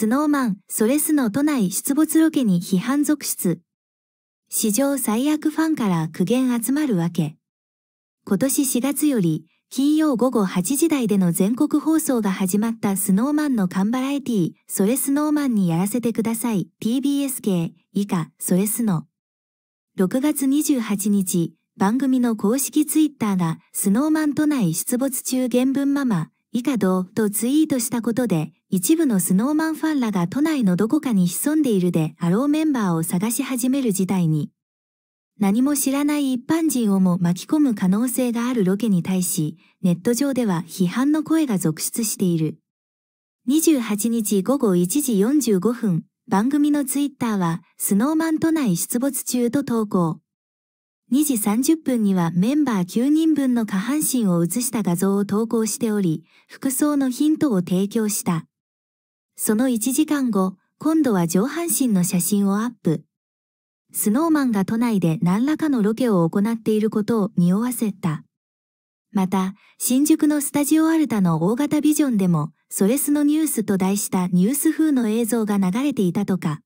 スノーマン、ソレスの都内出没ロケに批判続出。史上最悪ファンから苦言集まるわけ。今年4月より、金曜午後8時台での全国放送が始まったスノーマンの缶バラエティ、それスノーマンにやらせてください、TBS 系、以下、それスノ。6月28日、番組の公式ツイッターが、スノーマン都内出没中原文ママ、以下どとツイートしたことで、一部のスノーマンファンらが都内のどこかに潜んでいるであろうメンバーを探し始める事態に。何も知らない一般人をも巻き込む可能性があるロケに対し、ネット上では批判の声が続出している。28日午後1時45分、番組のツイッターは、スノーマン都内出没中と投稿。2時30分にはメンバー9人分の下半身を写した画像を投稿しており、服装のヒントを提供した。その1時間後、今度は上半身の写真をアップ。スノーマンが都内で何らかのロケを行っていることを匂わせた。また、新宿のスタジオアルタの大型ビジョンでも、ソレスのニュースと題したニュース風の映像が流れていたとか。